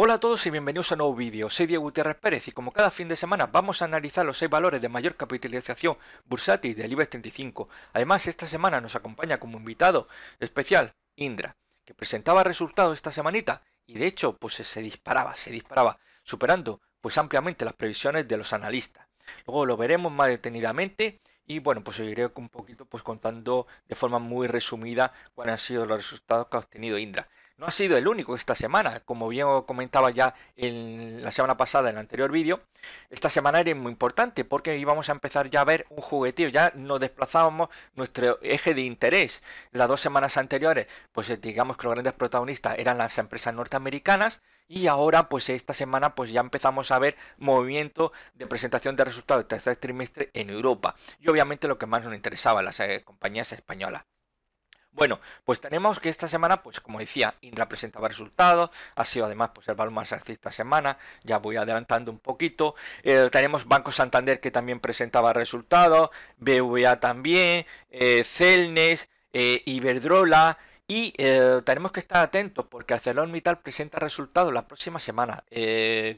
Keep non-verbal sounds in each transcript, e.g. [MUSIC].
Hola a todos y bienvenidos a un nuevo vídeo, soy Diego Gutiérrez Pérez y como cada fin de semana vamos a analizar los 6 valores de mayor capitalización bursátil del IBEX 35. Además esta semana nos acompaña como invitado especial Indra, que presentaba resultados esta semanita y de hecho pues se disparaba, se disparaba, superando pues ampliamente las previsiones de los analistas. Luego lo veremos más detenidamente y bueno, pues seguiré iré un poquito pues contando de forma muy resumida cuáles han sido los resultados que ha obtenido Indra. No ha sido el único esta semana, como bien comentaba ya en la semana pasada en el anterior vídeo, esta semana era muy importante porque íbamos a empezar ya a ver un jugueteo, ya nos desplazábamos nuestro eje de interés. Las dos semanas anteriores, pues eh, digamos que los grandes protagonistas eran las empresas norteamericanas y ahora pues esta semana pues ya empezamos a ver movimiento de presentación de resultados del tercer trimestre en Europa y obviamente lo que más nos interesaba las eh, compañías españolas. Bueno, pues tenemos que esta semana, pues como decía, Indra presentaba resultados, ha sido además pues el balón más alcista esta semana, ya voy adelantando un poquito, eh, tenemos Banco Santander que también presentaba resultados, BVA también, eh, Celnes, eh, Iberdrola, y tenemos que estar atentos porque ArcelorMittal presenta resultados la próxima semana.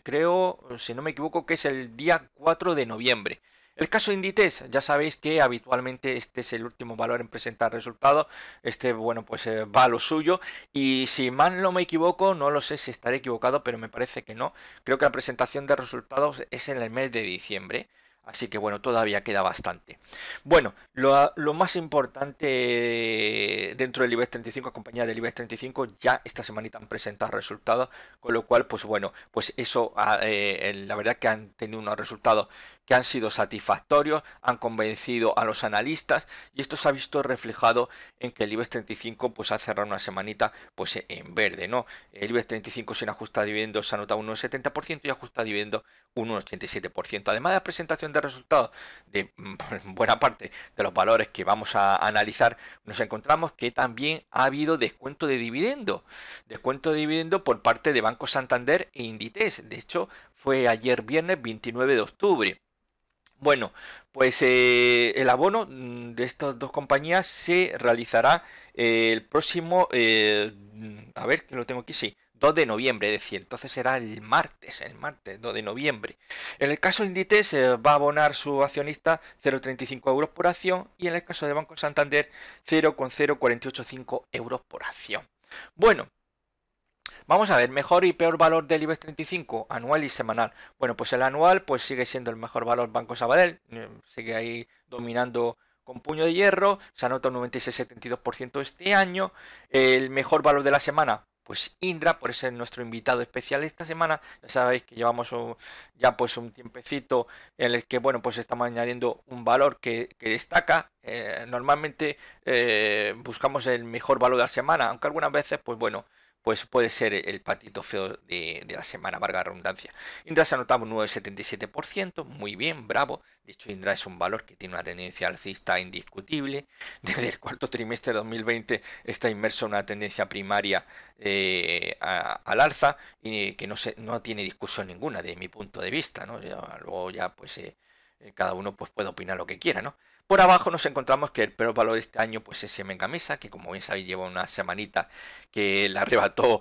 creo, si no me equivoco, que es el día 4 de noviembre. El caso Inditex, ya sabéis que habitualmente este es el último valor en presentar resultados. Este, bueno, pues eh, va a lo suyo. Y si mal no me equivoco, no lo sé si estaré equivocado, pero me parece que no. Creo que la presentación de resultados es en el mes de diciembre. Así que bueno, todavía queda bastante. Bueno, lo, más importante dentro del IBEX 35, compañía del IBEX 35, ya esta semanita han presentado resultados, con lo cual, pues bueno, pues eso, ah, eh, la verdad que han tenido unos resultados que han sido satisfactorios, han convencido a los analistas y esto se ha visto reflejado en que el IBEX 35 pues, ha cerrado una semanita pues, en verde. ¿no? El IBEX 35 sin ajusta dividendos se ha anotado un 1,70% y ajusta dividendos un 1,87%. Además de la presentación de resultados de mm, [LAUGHS] buena parte de los valores que vamos a analizar, nos encontramos que también ha habido descuento de dividendo. Descuento de dividendo por parte de Banco Santander e Inditex. De hecho, fue ayer viernes 29 de octubre. Bueno, pues eh, el abono mm, de estas dos compañías se realizará eh, el próximo, eh, a ver que lo tengo aquí, sí, 2 de noviembre, es decir, entonces será el martes, el martes 2 de noviembre. En el caso de Inditex va a abonar su accionista 0,35 euros por acción y en el caso de Banco Santander 0,0485 euros por acción. Bueno, Vamos a ver, mejor y peor valor del IBEX 35, anual y semanal. Bueno, pues el anual pues sigue siendo el mejor valor Banco Sabadell, mm, sigue ahí dominando con puño de hierro, se anota un 96,72% este año. El mejor valor de la semana, pues Indra, por ser nuestro invitado especial esta semana. Ya sabéis que llevamos ya pues un tiempecito en el que, bueno, pues estamos añadiendo un valor que, destaca. Eh, normalmente eh, buscamos el mejor valor de la semana, aunque algunas veces, pues bueno, pues puede ser el patito feo de, la semana, valga redundancia. Indra se siete un 9,77%, muy bien, bravo. dicho Indra es un valor que tiene una tendencia alcista indiscutible. [LAUGHS] Desde el cuarto trimestre de 2020 está inmerso en una tendencia primaria eh, al alza y que no, se, no tiene discusión ninguna de mi punto de vista. ¿no? luego ya pues eh, eh, cada uno pues puede opinar lo que quiera, ¿no? Por abajo nos encontramos que el peor valor este año pues es Siemens Camisa, que como bien sabéis lleva una semanita que le arrebató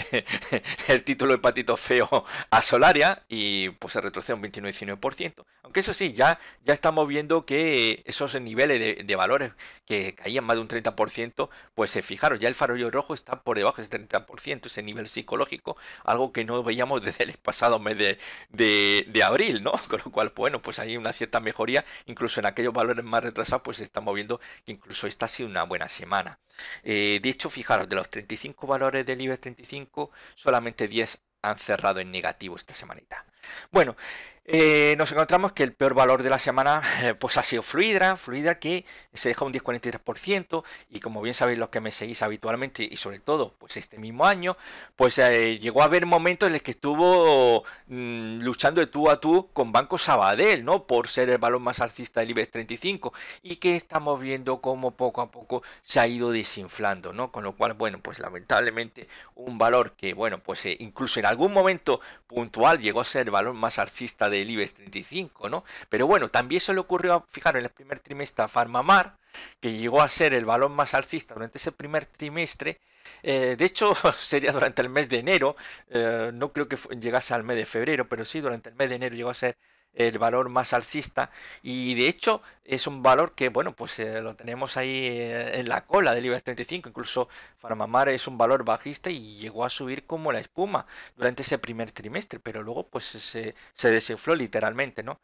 [LAUGHS] el título de patito feo a Solaria y pues se retrocede un 29-19%. Aunque eso sí, ya, ya estamos viendo que esos niveles de, valores que caían más de un 30%, pues se fijaron, ya el farollo rojo está por debajo de ese 30%, ese nivel psicológico, algo que no veíamos desde el pasado mes de, de abril, ¿no? [LAUGHS] Con lo cual, bueno, pues hay una cierta mejoría incluso en aquel valores más retrasados pues estamos viendo moviendo, que incluso esta ha sido una buena semana. Eh, de hecho, fijaros, de los 35 valores del IBEX 35, solamente 10 han cerrado en negativo esta semanita. Bueno, eh, nos encontramos que el peor valor de la semana [LAUGHS] pues ha sido Fluidra, Fluidra que se deja un 10,43% y como bien sabéis los que me seguís habitualmente y sobre todo pues este mismo año, pues eh, llegó a haber momentos en los que estuvo mm, luchando de tú a tú con Banco Sabadell, ¿no? Por ser el valor más alcista del IBEX 35 y que estamos viendo como poco a poco se ha ido desinflando, ¿no? Con lo cual, bueno, pues lamentablemente un valor que, bueno, pues eh, incluso en algún momento puntual llegó a ser el valor más alcista del IBEX 35, ¿no? Pero bueno, también se le ocurrió, fijaros, en el primer trimestre a Farmamar, que llegó a ser el balón más alcista durante ese primer trimestre. Eh, de hecho, [LAUGHS] sería durante el mes de enero, eh, no creo que llegase al mes de febrero, pero sí durante el mes de enero llegó a ser el valor más alcista y de hecho es un valor que bueno pues eh, lo tenemos ahí eh, en la cola del IBEX 35 incluso Farmamar es un valor bajista y llegó a subir como la espuma durante ese primer trimestre pero luego pues se, desinfló literalmente no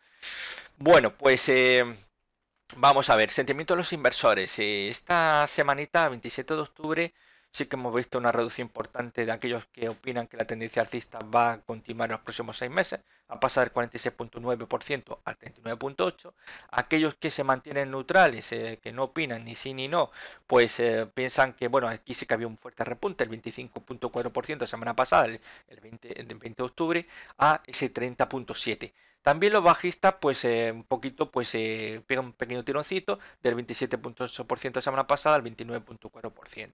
bueno pues eh, Vamos a ver, sentimientos de los inversores. Esta semanita, 27 de octubre, sí que hemos visto una reducción importante de aquellos que opinan que la tendencia alcista va a continuar en los próximos seis meses, a pasar del 46.9% al 39.8%. Aquellos que se mantienen neutrales, eh, que no opinan ni sí ni no, pues eh, piensan que, bueno, aquí sí que había un fuerte repunte, el 25.4% la semana pasada, el, 20, de octubre, a ese 30.7%. También los bajistas, pues eh, un poquito, pues pegan un pequeño tironcito del 27.8% la semana pasada al 29.4%.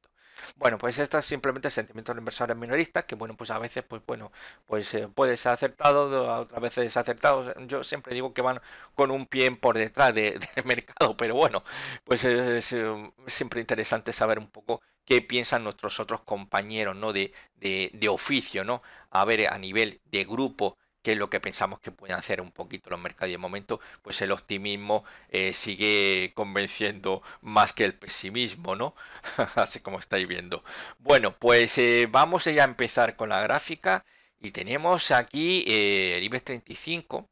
Bueno, pues esto es simplemente el sentimiento de los inversores minoristas, que bueno, pues a veces, pues bueno, pues eh, puede ser acertado, otras veces desacertado. Yo siempre digo que van con un pie por detrás de, [LAUGHS] del mercado, pero bueno, pues eh, es, siempre interesante saber un poco qué piensan nuestros otros compañeros, ¿no? De, de, de oficio, ¿no? A ver, a nivel de grupo que es lo que pensamos que pueden hacer un poquito los mercados. Y de momento, pues el optimismo eh, sigue convenciendo más que el pesimismo, ¿no? [LAUGHS] Así como estáis viendo. Bueno, pues eh, vamos ya a empezar con la gráfica. Y tenemos aquí eh, el IBEX 35.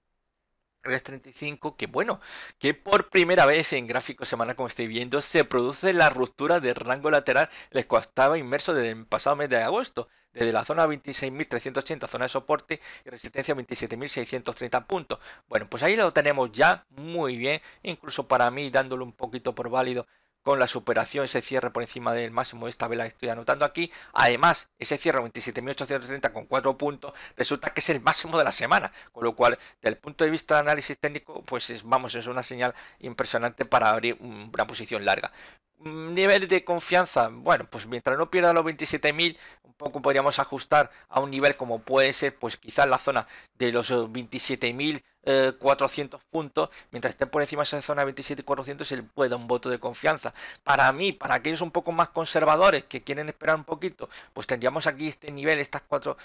35, que bueno, que por primera vez en gráfico semana, como estáis viendo, se produce la ruptura del rango lateral Les el estaba inmerso desde el pasado mes de agosto desde la zona 26.380, zona de soporte y resistencia 27.630 puntos. Bueno, pues ahí lo tenemos ya muy bien, incluso para mí dándole un poquito por válido con la superación, ese cierre por encima del máximo de esta vela que estoy anotando aquí. Además, ese cierre 27.830 con 4 puntos resulta que es el máximo de la semana, con lo cual, desde el punto de vista de análisis técnico, pues vamos, es una señal impresionante para abrir una posición larga. Mm, nivel de confianza, bueno, pues mientras no pierda los 27.000, un poco podríamos ajustar a un nivel como puede ser, pues quizás la zona de los 27.000 eh, 400 eh, puntos, mientras esté por encima de esa zona de 27.400, se puede dar un voto de confianza. Para mí, para aquellos un poco más conservadores que quieren esperar un poquito, pues tendríamos aquí este nivel, estas 4,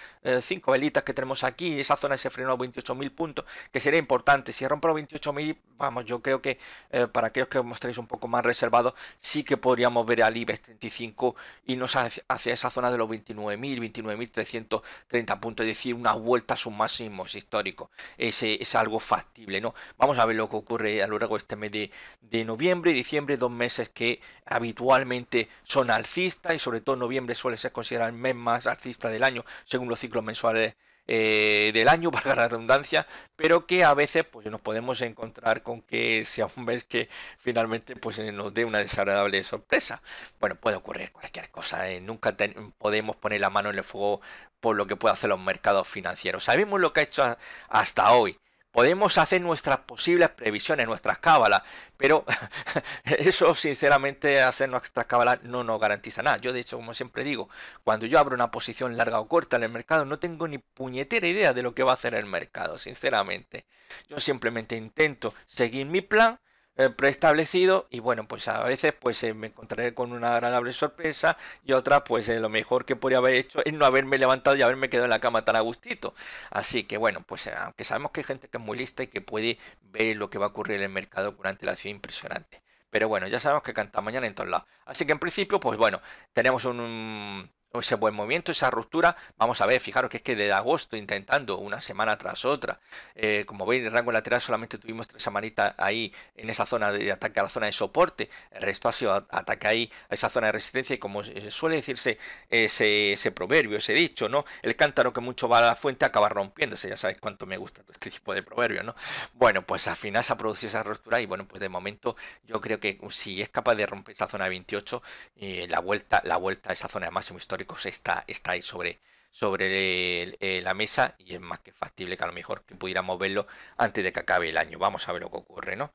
5 eh, velitas que tenemos aquí, esa zona se frenó a 28.000 puntos, que sería importante. Si rompe los 28.000, vamos, yo creo que eh, para aquellos que os mostréis un poco más reservados, sí que podríamos ver al IBEX 35 y nos hacia, esa zona de los 29.000, 29.330 puntos, es decir, una vuelta a sus máximos históricos. Ese, esa algo factible, ¿no? Vamos a ver lo que ocurre a lo largo de este mes de, noviembre y diciembre, dos meses que habitualmente son alcistas y sobre todo noviembre suele ser considerado el mes más alcista del año según los ciclos mensuales eh, del año, para [LAUGHS] la redundancia, pero que a veces pues, nos podemos encontrar con que sea un mes que finalmente pues, eh, nos dé una desagradable sorpresa. Bueno, puede ocurrir cualquier cosa, ¿eh? nunca podemos poner la mano en el fuego por lo que puede hacer los mercados financieros. Sabemos lo que ha hecho hasta hoy podemos hacer nuestras posibles previsiones, nuestras cábalas, pero [LAUGHS] eso sinceramente hacer nuestras cábalas no nos garantiza nada. Yo de hecho, como siempre digo, cuando yo abro una posición larga o corta en el mercado, no tengo ni puñetera idea de lo que va a hacer el mercado, sinceramente. Yo simplemente intento seguir mi plan eh, preestablecido y bueno, pues a veces pues eh, me encontraré con una agradable sorpresa y otra pues eh, lo mejor que podría haber hecho es no haberme levantado y haberme quedado en la cama tan a gustito. Así que bueno, pues aunque sabemos que hay gente que es muy lista y que puede ver lo que va a ocurrir en el mercado durante la acción impresionante. Pero bueno, ya sabemos que canta mañana en todos lados. Así que en principio, pues bueno, tenemos un, ese buen movimiento, esa ruptura, vamos a ver, fijaros que es que desde agosto intentando una semana tras otra, eh, como veis el rango lateral solamente tuvimos tres semanitas ahí en esa zona de ataque a la zona de soporte, el resto ha sido ataque ahí a esa zona de resistencia y como suele decirse ese, ese proverbio, ese dicho, ¿no? El cántaro que mucho va a la fuente acaba rompiéndose, ya sabéis cuánto me gusta este tipo de proverbios, ¿no? Bueno, pues al final se ha producido esa ruptura y bueno, pues de momento yo creo que si es capaz de romper esa zona de 28, eh, la vuelta la vuelta a esa zona de máximo histórico está, está ahí sobre, sobre eh, la mesa y es más que factible que a lo mejor que pudiéramos verlo antes de que acabe el año. Vamos a ver lo que ocurre, ¿no?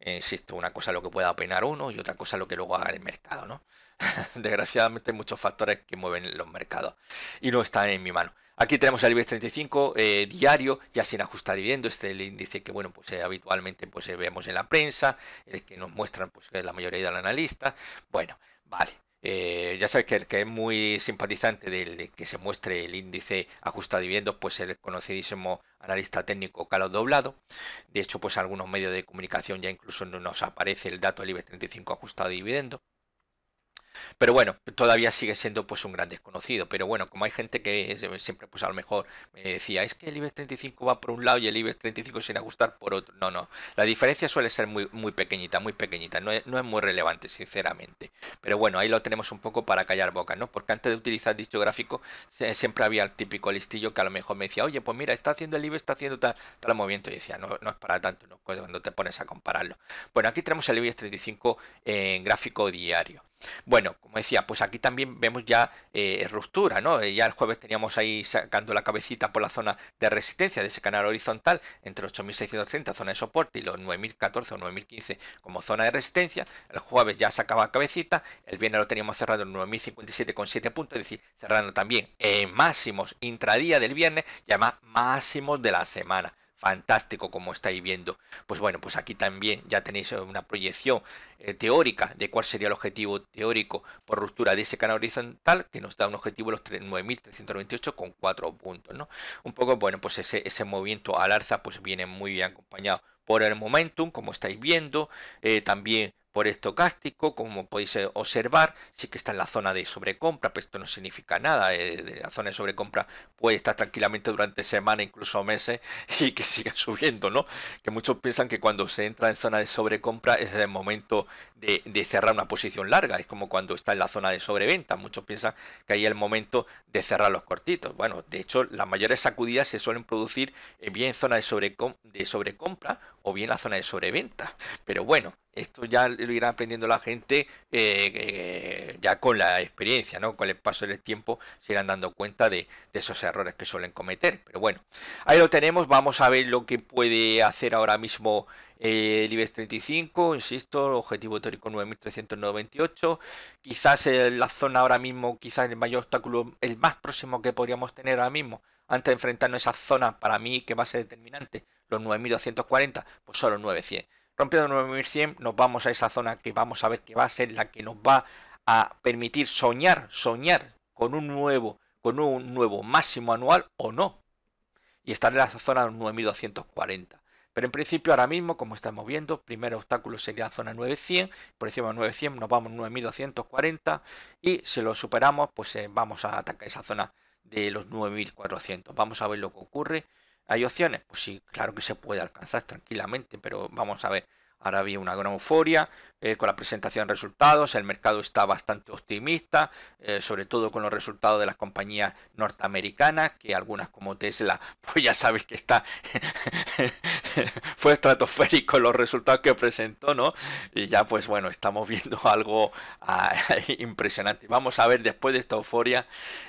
Eh, insisto, una cosa lo que pueda opinar uno y otra cosa lo que luego haga el mercado, ¿no? [LAUGHS] Desgraciadamente hay muchos factores que mueven los mercados y no están en mi mano. Aquí tenemos el IBEX 35 eh, diario, ya sin ajustar viendo Este es el índice que, bueno, pues habitualmente pues, vemos en la prensa, el que nos muestran pues, la mayoría de los analistas. Bueno, vale. Eh, ya sabéis que el que es muy simpatizante del que se muestre el índice ajustado a dividendos, pues el conocidísimo analista técnico Carlos Doblado. De hecho, pues algunos medios de comunicación ya incluso nos aparece el dato del IBEX 35 ajustado a dividendos. Pero bueno, todavía sigue siendo pues un gran desconocido. Pero bueno, como hay gente que eh, siempre pues a lo mejor me decía, es que el IBEX 35 va por un lado y el IBEX 35 sin ajustar por otro. No, no. La diferencia suele ser muy, muy pequeñita, muy pequeñita. No es, muy relevante, sinceramente. Pero bueno, ahí lo tenemos un poco para callar boca, ¿no? Porque antes de utilizar dicho gráfico siempre había el típico listillo que a lo mejor me decía, oye, pues mira, está haciendo el IBEX, está haciendo tal, movimiento. Y decía, no, no es para tanto, ¿no? cuando te pones a compararlo. Bueno, aquí tenemos el IBEX 35 en gráfico diario. Bueno, como decía, pues aquí también vemos ya eh, ruptura, ¿no? Eh, ya el jueves teníamos ahí sacando la cabecita por la zona de resistencia de ese canal horizontal entre 8.630 zona de soporte y los 9.014 o 9.015 como zona de resistencia. El jueves ya sacaba cabecita, el viernes lo teníamos cerrado en 9.057,7 puntos, es decir, cerrando también en máximos intradía del viernes y además máximos de la semana fantástico como estáis viendo. Pues bueno, pues aquí también ya tenéis eh, una proyección eh, teórica de cuál sería el objetivo teórico por ruptura de ese canal horizontal que nos da un objetivo de los 9.398 con cuatro puntos, ¿no? Un poco, bueno, pues ese, ese movimiento al alza pues viene muy bien acompañado por el momentum, como estáis viendo, eh, también por esto estocástico, como podéis eh, observar, sí que está en la zona de sobrecompra, pero esto no significa nada. Eh, de la zona de sobrecompra puede estar tranquilamente durante semanas, incluso meses, [LAUGHS] y que siga subiendo, ¿no? Que muchos piensan que cuando se entra en zona de sobrecompra es el momento de, cerrar una posición larga, es como cuando está en la zona de sobreventa. Muchos piensan que ahí es el momento de cerrar los cortitos. Bueno, de hecho, las mayores sacudidas se suelen producir bien en zona de, sobrecom de sobrecompra o bien la zona de sobreventa. Pero bueno, esto ya lo irá aprendiendo la gente eh, eh, ya con la experiencia, ¿no? Con el paso del tiempo se irán dando cuenta de, esos errores que suelen cometer. Pero bueno, ahí lo tenemos. Vamos a ver lo que puede hacer ahora mismo eh, el IBEX 35. Insisto, objetivo teórico 9.398. Quizás la zona ahora mismo, quizás el mayor obstáculo, el más próximo que podríamos tener ahora mismo antes de enfrentarnos a esa zona para mí que va a ser determinante, los 9240, pues solo 9100. Rompiendo 9100 nos vamos a esa zona que vamos a ver que va a ser la que nos va a permitir soñar, soñar con un nuevo, con un nuevo máximo anual o no. Y estar en la zona 9240. Pero en principio ahora mismo, como estamos viendo, primer obstáculo sería la zona 9100, por encima de 9100 nos vamos a 9240 y si lo superamos, pues eh, vamos a atacar esa zona de los 9.400. Vamos a ver lo que ocurre. ¿Hay opciones? Pues sí, claro que se puede alcanzar tranquilamente, pero vamos a ver. Ahora había una gran euforia eh, con la presentación de resultados, el mercado está bastante optimista, eh, sobre todo con los resultados de las compañías norteamericanas, que algunas como Tesla, [LAUGHS] pues ya sabes que está, [LAUGHS] fue estratosférico los resultados que presentó, ¿no? Y ya pues bueno, estamos viendo [LAUGHS] algo ah, impresionante. Vamos a ver después de esta euforia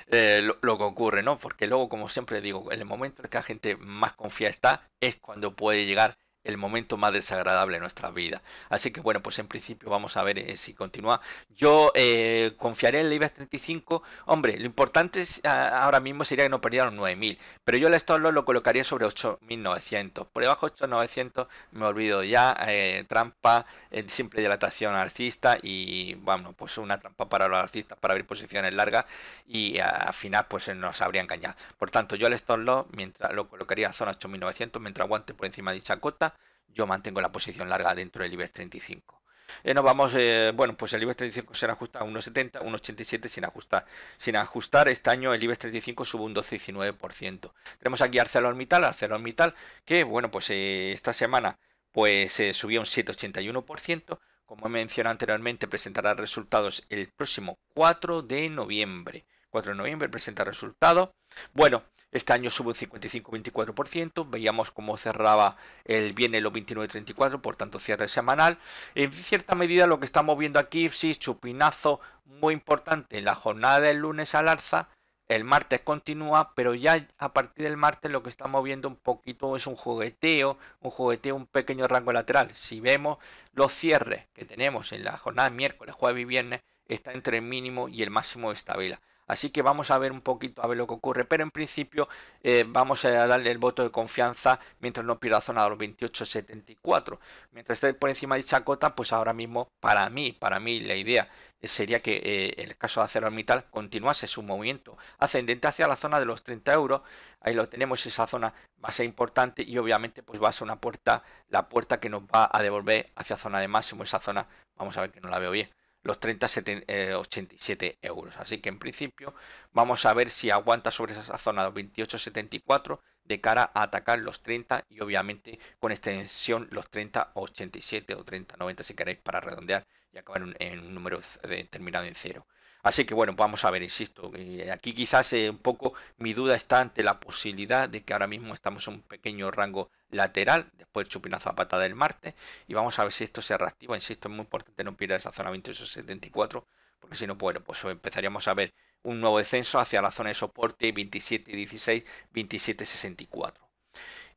eh, lo, lo, que ocurre, ¿no? Porque luego, como siempre digo, en el momento en que la gente más confía está, es cuando puede llegar el momento más desagradable de nuestra vida. Así que bueno, pues en principio vamos a ver eh, si continúa. Yo eh, confiaré en el IBEX 35. Hombre, lo importante es, ahora mismo sería que no perdieran 9.000, pero yo el stop loss lo colocaría sobre 8.900. Por debajo de 8.900 me olvido ya, eh, trampa, eh, simple dilatación alcista y bueno, pues una trampa para los alcistas para abrir posiciones largas y al final pues nos habría engañado. Por tanto, yo el stop loss mientras, lo colocaría en zona 8.900 mientras aguante por encima de dicha cota yo mantengo la posición larga dentro del IBEX 35. Eh, nos vamos, eh, bueno, pues el IBEX 35 se ajusta a 1,70, 1,87 sin ajustar. Sin ajustar, este año el IBEX 35 sube un 12,19%. Tenemos aquí ArcelorMittal, ArcelorMittal, que, bueno, pues eh, esta semana pues subió un 7,81%. Como he mencionado anteriormente, presentará resultados el próximo 4 de noviembre de noviembre presenta resultados. Bueno, este año sube un 55-24% Veíamos cómo cerraba el viernes los 29-34 por tanto cierre semanal. En cierta medida lo que estamos viendo aquí, sí, chupinazo muy importante en la jornada del lunes al alza. El martes continúa, pero ya a partir del martes lo que estamos viendo un poquito es un jugueteo, un jugueteo, un pequeño rango lateral. Si vemos los cierres que tenemos en la jornada miércoles, jueves y viernes, está entre el mínimo y el máximo de esta vela. Así que vamos a ver un poquito a ver lo que ocurre, pero en principio eh, vamos a darle el voto de confianza mientras no pierda zona de los 28.74. Mientras esté por encima de dicha cota, pues ahora mismo para mí, para mí la idea sería que eh, el caso de ormital continuase su movimiento ascendente hacia la zona de los 30 euros. Ahí lo tenemos, esa zona va a ser importante y obviamente pues va a ser una puerta, la puerta que nos va a devolver hacia zona de máximo, esa zona, vamos a ver que no la veo bien, los 30 87 eh, euros. Así que en principio vamos a ver si aguanta sobre esa zona de 28,74 de cara a atacar los 30 y obviamente con extensión los 87 o 30 90 si queréis para redondear y acabar en, un número determinado terminado en cero. Así que bueno, vamos a ver, insisto, aquí quizás eh, un poco mi duda está ante la posibilidad de que ahora mismo estamos en un pequeño rango lateral, después el chupinazo a pata del martes y vamos a ver si esto se reactiva, insisto, es muy importante no pierda esa zona 2874 porque si no, bueno, pues empezaríamos a ver un nuevo descenso hacia la zona de soporte 27.16, 27.64.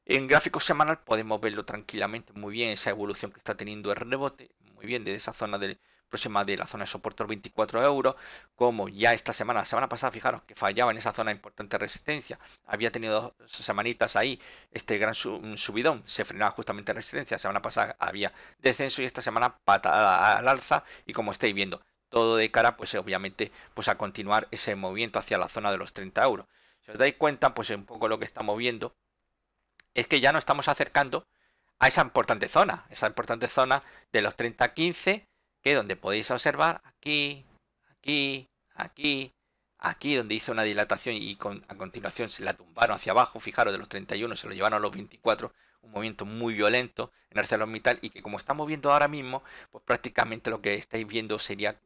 En gráfico semanal podemos verlo tranquilamente muy bien, esa evolución que está teniendo el rebote, muy bien, desde esa zona del próxima de la zona de soporte 24 euros, como ya esta semana, la semana pasada, fijaros que fallaba en esa zona de importante resistencia, había tenido dos semanitas ahí este gran subidón, se frenaba justamente en resistencia, la semana pasada había descenso y esta semana patada al alza y como estáis viendo, todo de cara pues obviamente pues a continuar ese movimiento hacia la zona de los 30 euros. Si os dais cuenta pues un poco lo que estamos viendo es que ya nos estamos acercando a esa importante zona, esa importante zona de los 30-15 que donde podéis observar aquí, aquí, aquí, aquí donde hizo una dilatación y con, a continuación se la tumbaron hacia abajo, fijaros, de los 31 se lo llevaron a los 24, un movimiento muy violento en ArcelorMittal y que como estamos viendo ahora mismo, pues prácticamente lo que estáis viendo sería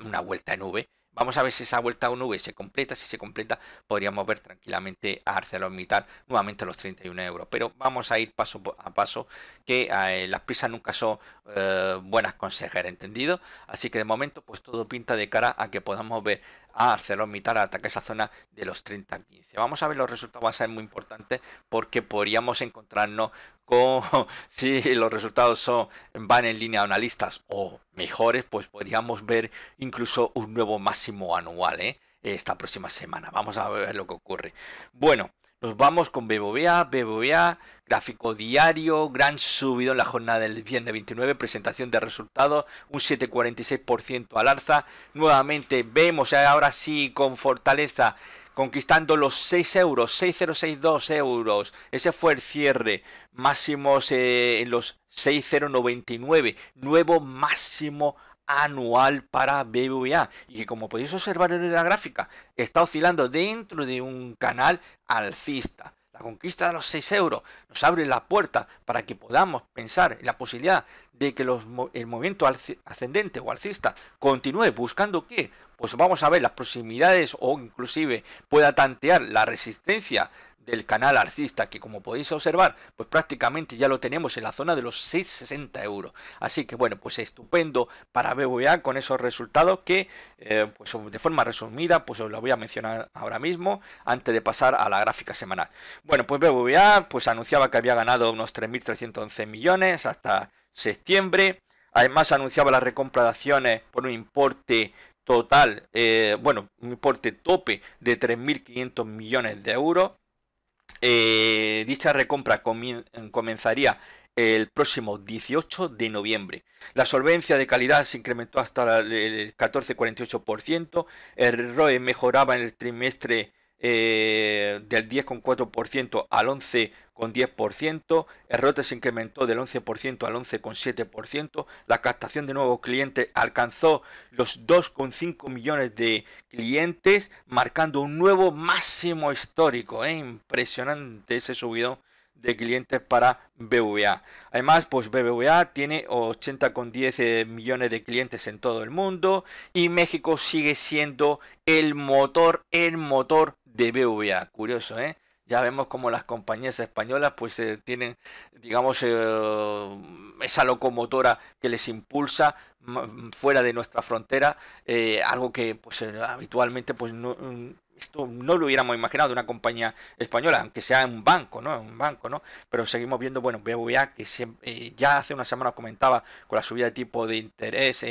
una vuelta en nube Vamos a ver si esa vuelta 1V se completa. Si se completa, podríamos ver tranquilamente a ArcelorMittal nuevamente los 31 euros. Pero vamos a ir paso a paso, que eh, las prisas nunca son eh, buenas consejeras, ¿entendido? Así que de momento, pues todo pinta de cara a que podamos ver a mitad, a atacar esa zona de los 30-15. Vamos a ver los resultados, va a ser muy importante porque podríamos encontrarnos con, [LAUGHS] si los resultados son, van en línea analistas o mejores, pues podríamos ver incluso un nuevo máximo anual ¿eh? esta próxima semana. Vamos a ver lo que ocurre. Bueno. Nos vamos con BBVA, BBVA, gráfico diario, gran subido en la jornada del viernes 29, presentación de resultados, un 7,46% al alza. Nuevamente vemos ahora sí con fortaleza conquistando los 6 euros, 6,062 euros. Ese fue el cierre. Máximos eh, en los 6,099. Nuevo máximo anual para BBVA y que como podéis observar en la gráfica está oscilando dentro de un canal alcista. La conquista de los 6 euros nos abre la puerta para que podamos pensar en la posibilidad de que el movimiento ascendente o alcista continúe buscando que, pues vamos a ver las proximidades o inclusive pueda tantear la resistencia del canal Arcista, que como podéis observar pues prácticamente ya lo tenemos en la zona de los 6,60 euros así que bueno pues estupendo para BBVA con esos resultados que eh, pues de forma resumida pues os lo voy a mencionar ahora mismo antes de pasar a la gráfica semanal bueno pues BBVA pues anunciaba que había ganado unos 3.311 millones hasta septiembre además anunciaba las recompra de acciones por un importe total, eh, bueno, un importe tope de 3.500 millones de euros. Eh, dicha recompra comenzaría el próximo 18 de noviembre. La solvencia de calidad se incrementó hasta el 14,48%. El ROE mejoraba en el trimestre eh, del 10,4% al 11,10%, el rote se incrementó del 11% al 11,7%, la captación de nuevos clientes alcanzó los 2,5 millones de clientes, marcando un nuevo máximo histórico, ¿eh? impresionante ese subido de clientes para BBVA. Además, pues BBVA tiene 80,10 eh, millones de clientes en todo el mundo y México sigue siendo el motor, el motor de BVA. Curioso, ¿eh? Ya vemos como las compañías españolas pues eh, tienen, digamos, eh, esa locomotora que les impulsa fuera de nuestra frontera, eh, algo que pues habitualmente pues no, mm, esto no lo hubiéramos imaginado de una compañía española, aunque sea un banco, ¿no? Un banco, ¿no? Pero seguimos viendo, bueno, BBVA, que ya hace una semana comentaba con la subida de tipo de interés,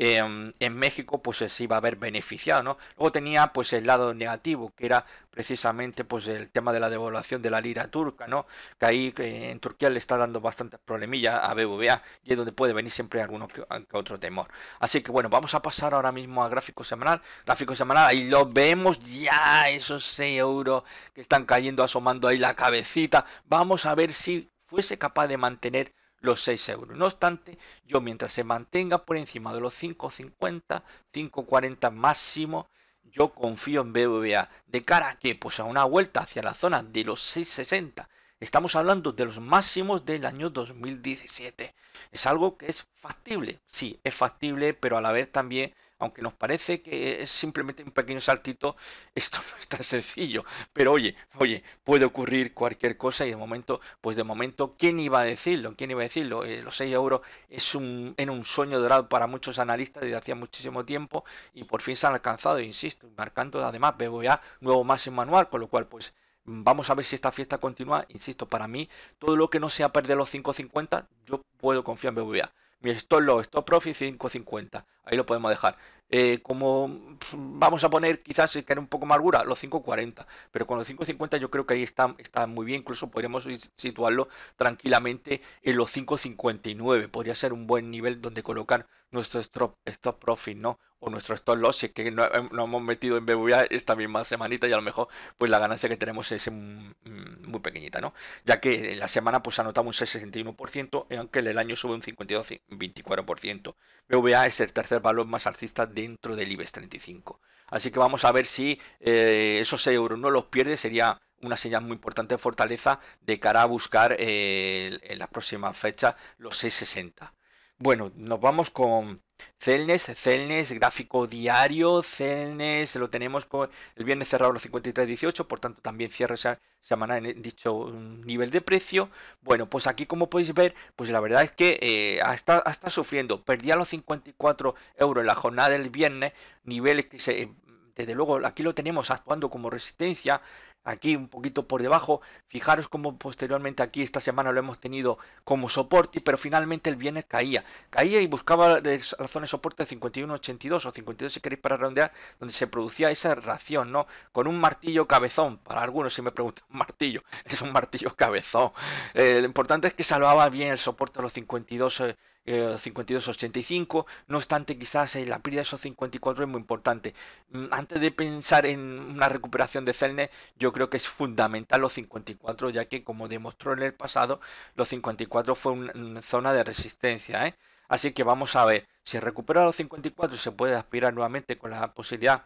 en México pues se iba a haber beneficiado, ¿no? Luego tenía pues el lado negativo, que era precisamente pues el tema de la devaluación de la lira turca, ¿no? Que ahí en Turquía le está dando bastantes problemillas a BBVA y es donde puede venir siempre alguno que, otro temor. Así que bueno, vamos a pasar ahora mismo a gráfico semanal. Gráfico semanal, ahí lo vemos ya, esos 6 euros que están cayendo asomando ahí la cabecita. Vamos a ver si fuese capaz de mantener los 6 euros. No obstante, yo mientras se mantenga por encima de los 5,50, 5,40 máximo, yo confío en BBVA. ¿De cara a que Pues a una vuelta hacia la zona de los 6,60. Estamos hablando de los máximos del año 2017. Es algo que es factible. Sí, es factible, pero a la vez también aunque nos parece que es simplemente un pequeño saltito, esto [LAUGHS] no es tan sencillo. Pero oye, oye, puede ocurrir cualquier cosa y de momento, pues de momento, ¿quién iba a decirlo? ¿Quién iba a decirlo? Eh, los 6 euros es un, en un sueño dorado para muchos analistas desde hacía muchísimo tiempo y por fin se han alcanzado, insisto, marcando además BBVA nuevo máximo anual, con lo cual pues vamos a ver si esta fiesta continúa. Insisto, para mí, todo lo que no sea perder los 5.50, yo puedo confiar en BBVA. Mi stop low, stop profit 5.50. Ahí lo podemos dejar. Eh, como vamos a poner, quizás si eh, queda un poco más dura los 5.40, pero con los 5.50 yo creo que ahí está, está muy bien, incluso podríamos situarlo tranquilamente en los 5.59, podría ser un buen nivel donde colocar nuestro stop, profit, ¿no? O nuestro stop loss, si es que no, eh, hemos metido en BVA esta misma semanita y a lo mejor pues la ganancia que tenemos es mm, mm, muy pequeñita, ¿no? Ya que en la semana pues anotamos un 61%, aunque en el año sube un 52, 24%. BVA es el tercer Valor más alcista dentro del IBEX 35. Así que vamos a ver si eh, esos euros no los pierde, sería una señal muy importante de fortaleza de cara a buscar eh, en la próxima fecha los 660. Bueno, nos vamos con Celnes, Celnes, gráfico diario, Celnes, lo tenemos con el viernes cerrado los 53.18, por tanto también cierra esa semana en dicho mm, nivel de precio. Bueno, pues aquí como podéis ver, pues la verdad es que está eh, hasta, sufriendo, perdía los 54 euros en la jornada del viernes, niveles que se eh, desde luego aquí lo tenemos actuando como resistencia aquí un poquito por debajo. Fijaros como posteriormente aquí esta semana lo hemos tenido como soporte, pero finalmente el viernes caía. Caía y buscaba la de soporte de 51.82 o 52 si queréis para redondear, donde se producía esa ración, ¿no? Con un martillo cabezón, para algunos si me preguntan, martillo, [LAUGHS] es un martillo cabezón. Eh, lo importante es que salvaba bien el soporte a los 52. 52.85, eh, No obstante, quizás eh, la pérdida de esos 54 es muy importante. Mm, antes de pensar en una recuperación de CELNE, yo creo que es fundamental los 54, ya que como demostró en el pasado, los 54 fue una zona de resistencia. ¿eh? Así que vamos a ver, si recupera los 54 se puede aspirar nuevamente con la posibilidad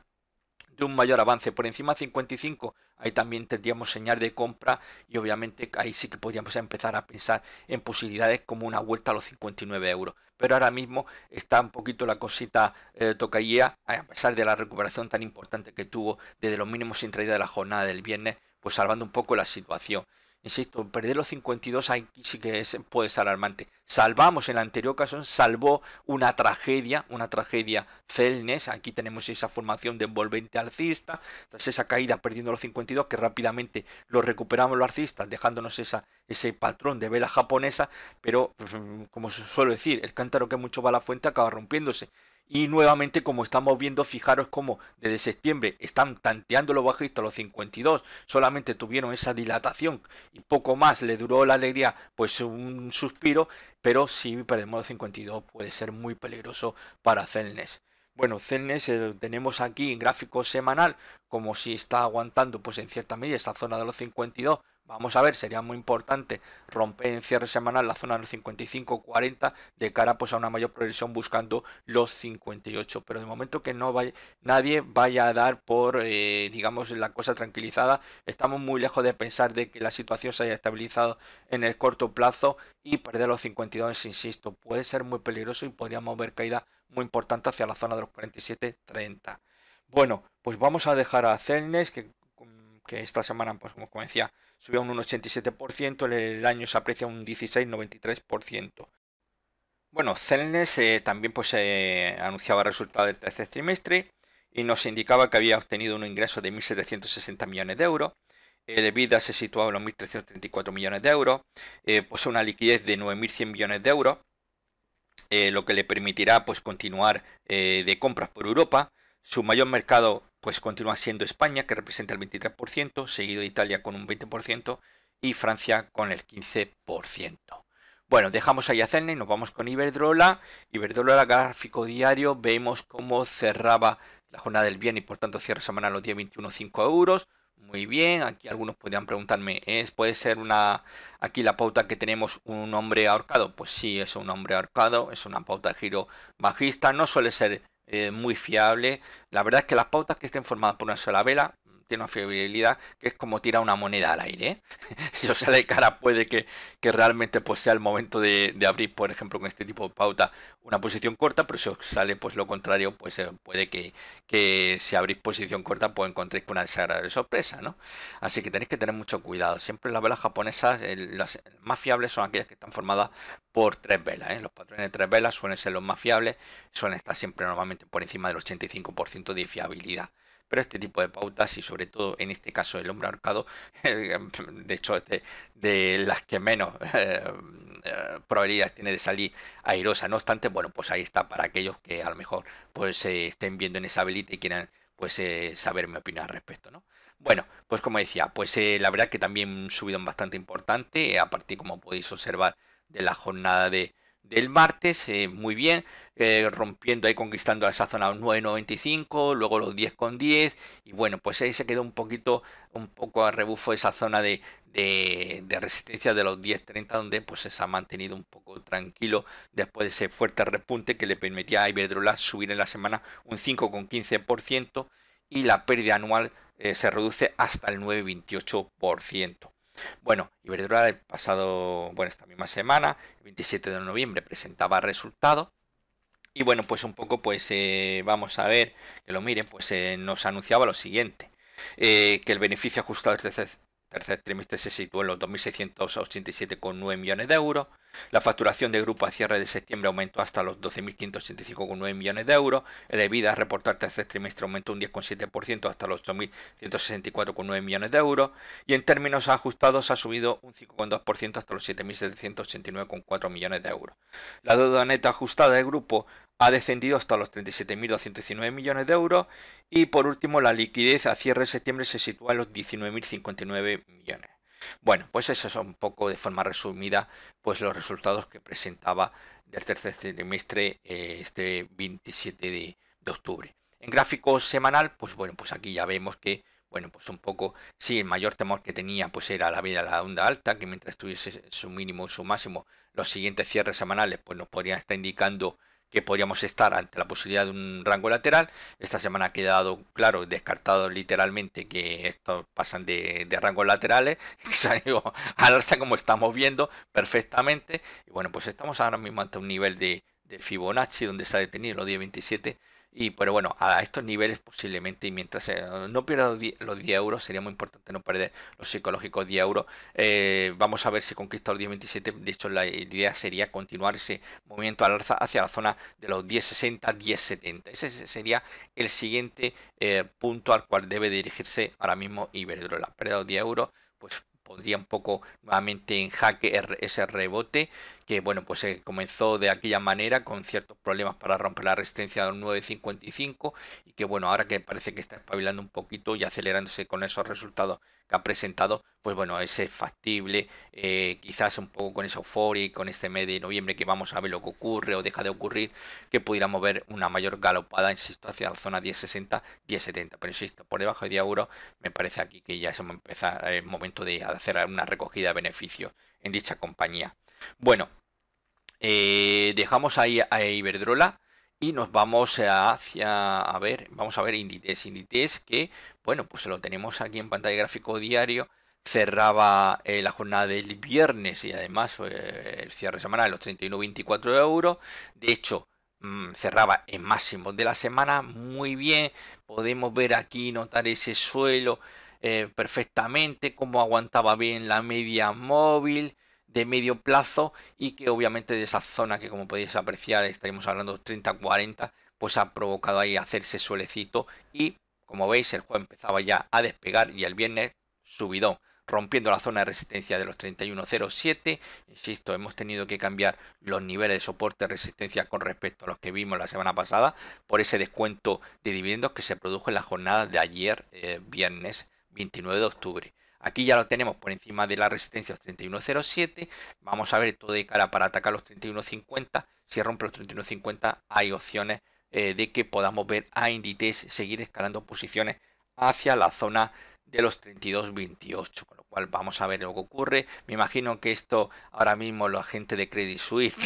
de un mayor avance. Por encima de 55, ahí también tendríamos señal de compra y obviamente ahí sí que podríamos empezar a pensar en posibilidades como una vuelta a los 59 euros. Pero ahora mismo está un poquito la cosita eh, a pesar de la recuperación tan importante que tuvo desde los mínimos sin traída de la jornada del viernes, pues salvando un poco la situación. Insisto, perder los 52 aquí sí que puede ser alarmante. Salvamos en la anterior ocasión, salvó una tragedia, una tragedia Celnes. Aquí tenemos esa formación de envolvente alcista. Tras esa caída perdiendo los 52, que rápidamente lo recuperamos los alcistas, dejándonos esa, ese patrón de vela japonesa. Pero, pues, como suelo decir, el cántaro que mucho va a la fuente acaba rompiéndose. Y nuevamente, como estamos viendo, fijaros como desde septiembre están tanteando los bajistas los 52, solamente tuvieron esa dilatación y poco más le duró la alegría, pues un suspiro, pero si perdemos los 52 puede ser muy peligroso para Celnes. Bueno, Celnes eh, tenemos aquí en gráfico semanal, como si está aguantando pues en cierta medida esa zona de los 52, Vamos a ver, sería muy importante romper en cierre semanal la zona de los 55-40 de cara pues, a una mayor progresión buscando los 58. Pero de momento que no vaya, nadie vaya a dar por, eh, digamos, la cosa tranquilizada. Estamos muy lejos de pensar de que la situación se haya estabilizado en el corto plazo y perder los 52, insisto, puede ser muy peligroso y podríamos ver caída muy importante hacia la zona de los 47-30. Bueno, pues vamos a dejar a Celnes, que, que esta semana, pues como decía, subió un 87%, el, el año se aprecia un 16,93%. Bueno, Celnes eh, también pues, eh, anunciaba resultados del tercer trimestre y nos indicaba que había obtenido un ingreso de 1.760 millones de euros. El EBITDA se situaba en los 1.334 millones de euros. Eh, pues una liquidez de 9.100 millones de euros, lo que le permitirá pues, continuar de compras por Europa. Su mayor mercado pues continúa siendo España, que representa el 23%, seguido de Italia con un 20% y Francia con el 15%. Bueno, dejamos ahí a Celne y nos vamos con Iberdrola. Iberdrola, gráfico diario, vemos cómo cerraba la jornada del bien y por tanto la semana los 5 euros. Muy bien, aquí algunos podrían preguntarme, ¿es, ¿puede ser una aquí la pauta que tenemos un hombre ahorcado? Pues sí, es un hombre ahorcado, es una pauta de giro bajista, no suele ser eh, muy fiable. La verdad es que las pautas que estén formadas por una sola vela tiene una fiabilidad que es como tirar una moneda al aire. si os sale cara, puede que, realmente pues, sea el momento de, abrir, por ejemplo, con este tipo de pauta, una posición corta, pero si os sale pues lo contrario, pues eh, puede que, que, si abrís posición corta, pues encontréis una desagradable sorpresa, ¿no? Así que tenéis que tener mucho cuidado. Siempre las velas japonesas, eh, las más fiables son aquellas que están formadas por tres velas. ¿eh? Los patrones de tres velas suelen ser los más fiables, suelen estar siempre normalmente por encima del 85% de fiabilidad pero este tipo de pautas y sobre todo en este caso el hombre ahorcado, [LAUGHS] eh, de hecho este, de, las que menos [LAUGHS] eh, eh, probabilidades tiene de salir airosa. No obstante, bueno, pues ahí está para aquellos que a lo mejor pues se estén viendo en esa velita y quieran pues saber mi opinión al respecto, ¿no? Bueno, pues como decía, pues la verdad que también un subidón bastante importante, a partir como podéis observar de la jornada de, del martes, muy bien. Eh, rompiendo y conquistando esa zona 9.95, luego los 10,10 10 y bueno, pues ahí se quedó un poquito, un poco a rebufo esa zona de, resistencia de los 10.30 donde pues se ha mantenido un poco tranquilo después de ese fuerte repunte que le permitía a Iberdrola subir en la semana un 5,15% y la pérdida anual eh, se reduce hasta el 9,28%. Bueno, Iberdrola el pasado, bueno, esta misma semana, 27 de noviembre, presentaba resultados y bueno, pues un poco, pues eh, vamos a ver, que lo miren, pues eh, nos anunciaba lo siguiente. Eh, que el beneficio ajustado tercer trimestre se situó en los 2.687,9 millones de euros. La facturación de grupo a cierre de septiembre aumentó hasta los 12.585,9 millones de euros. El EBITDA a reportar tercer trimestre aumentó un 10,7% hasta los 8.164,9 millones de euros. Y en términos ajustados ha subido un 5,2% hasta los 7.789,4 millones de euros. La deuda neta ajustada del grupo ha descendido hasta los 37.219 millones de euros y por último la liquidez a cierre de septiembre se sitúa en los 19.059 millones. Bueno, pues eso es un poco de forma resumida pues los resultados que presentaba del tercer trimestre eh, este 27 de, octubre. En gráfico semanal, pues bueno, pues aquí ya vemos que bueno, pues un poco, sí, el mayor temor que tenía pues era la vida de la onda alta, que mientras tuviese su mínimo y su máximo, los siguientes cierres semanales pues nos podrían estar indicando que podríamos estar ante la posibilidad de un rango lateral. Esta semana ha quedado claro, descartado literalmente que estos pasan de, rangos laterales, [LAUGHS] se al alza como estamos viendo perfectamente. Y bueno, pues estamos ahora mismo ante un nivel de Fibonacci, donde se ha detenido los 10.27 Y, pero bueno, a estos niveles posiblemente, y mientras eh, no pierda los 10, euros, sería muy importante no perder los psicológicos 10 euros. Eh, vamos a ver si conquista los 10.27. De hecho, la idea sería continuar ese movimiento al alza hacia la zona de los 10.60, 10.70. Ese sería el siguiente eh, punto al cual debe dirigirse ahora mismo Iberdrola. Pérdida 10 euros, pues Pondría un poco nuevamente en jaque er, ese rebote que bueno pues se eh, comenzó de aquella manera con ciertos problemas para romper la resistencia un 9.55 y que bueno ahora que parece que está espabilando un poquito y acelerándose con esos resultados ha presentado, pues bueno, es factible, eh, quizás un poco con esa euforia y con este mes de noviembre que vamos a ver lo que ocurre o deja de ocurrir, que pudiéramos ver una mayor galopada, insisto, hacia la zona 1060, 1070. Pero insisto, por debajo de 10 euros, me parece aquí que ya es empezar el momento de hacer una recogida de beneficios en dicha compañía. Bueno, eh, dejamos ahí a Iberdrola. Y nos vamos hacia, a ver, vamos a ver Inditex. Inditex que, bueno, pues lo tenemos aquí en pantalla gráfico diario. Cerraba eh, la jornada del viernes y además eh, el cierre semanal de los 31,24 euros. De hecho, mm, cerraba en máximo de la semana. Muy bien, podemos ver aquí, notar ese suelo eh, perfectamente, cómo aguantaba bien la media móvil de medio plazo y que obviamente de esa zona que como podéis apreciar, estaríamos hablando 30-40, pues ha provocado ahí hacerse suelecito y como veis, el juego empezaba ya a despegar y el viernes subido, rompiendo la zona de resistencia de los 31.07. Insisto, hemos tenido que cambiar los niveles de soporte de resistencia con respecto a los que vimos la semana pasada por ese descuento de dividendos que se produjo en la jornada de ayer, eh, viernes 29 de octubre. Aquí ya lo tenemos por encima de la resistencia los 31.07. Vamos a ver todo de cara para atacar los 31.50. Si rompe los 31.50 hay opciones eh, de que podamos ver a Inditex seguir escalando posiciones hacia la zona de los 32.28, con lo cual vamos a ver lo que ocurre. Me imagino que esto ahora mismo la gente de Credit Suisse,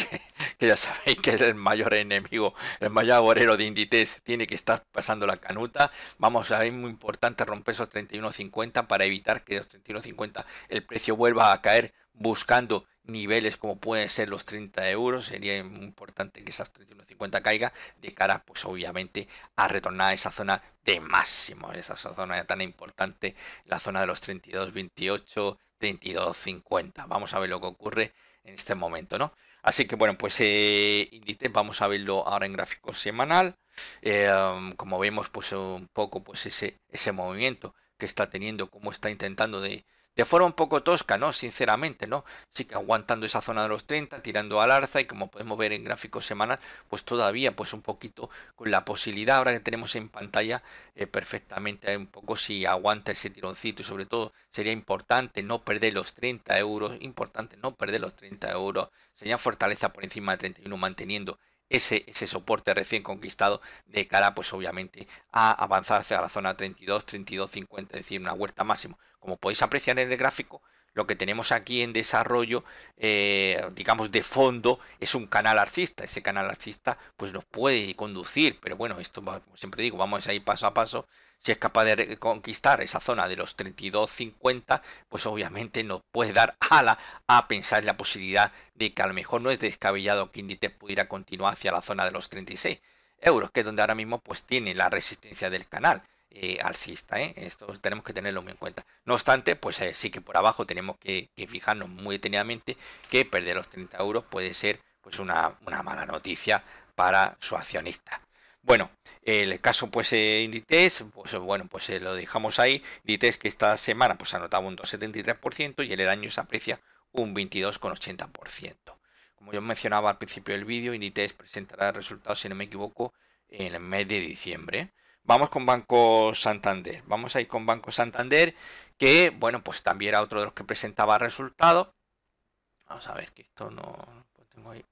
que, ya sabéis que es el mayor enemigo, el mayor aborero de Inditex, tiene que estar pasando la canuta. Vamos a ver, muy importante romper esos 31.50 para evitar que los 31.50 el precio vuelva a caer buscando niveles como pueden ser los 30 euros, sería importante que esas 31.50 caiga de cara pues obviamente a retornar a esa zona de máximo, esa zona tan importante, la zona de los 32.28, 32.50. Vamos a ver lo que ocurre en este momento, ¿no? Así que bueno, pues eh, vamos a verlo ahora en gráfico semanal. Em, como vemos, pues un poco pues ese, ese movimiento que está teniendo, cómo está intentando de, de forma un poco tosca, ¿no? Sinceramente, ¿no? Sí que aguantando esa zona de los 30, tirando al arza y como podemos ver en gráficos semanal, pues todavía pues un poquito con la posibilidad ahora que tenemos en pantalla eh, perfectamente eh, un poco si aguanta ese tironcito y sobre todo sería importante no perder los 30 euros, importante no perder los 30 euros, sería fortaleza por encima de 31 manteniendo ese, soporte recién conquistado de cara, pues obviamente, a avanzar hacia la zona 32, 32, 50, es decir, una huerta máximo, Como podéis apreciar en el gráfico, lo que tenemos aquí en desarrollo, eh, digamos, de fondo, es un canal artista. Ese canal arcista pues nos puede conducir, pero bueno, esto, como siempre digo, vamos a ir paso a paso si es capaz de conquistar esa zona de los 32.50, pues obviamente nos puede dar ala a pensar en la posibilidad de que a lo mejor no es descabellado que Inditex pudiera continuar hacia la zona de los 36 euros, que es donde ahora mismo pues tiene la resistencia del canal. Eh, alcista. ¿eh? Esto tenemos que tenerlo muy en cuenta. No obstante, pues eh, sí que por abajo tenemos que, fijarnos muy detenidamente que perder los 30 euros puede ser pues una mala noticia para su accionista. Bueno, el caso pues eh, Inditex, pues bueno, pues eh, lo dejamos ahí. Inditex que esta semana pues anotaba un 2,73% y en el año se aprecia un 22,80%. Como yo mencionaba al principio del vídeo, Inditex presentará resultados, si no me equivoco, en el mes de diciembre. Vamos con Banco Santander. Vamos a ir con Banco Santander, que bueno, pues también era otro de los que presentaba resultados. Vamos a ver que esto no tengo ahí.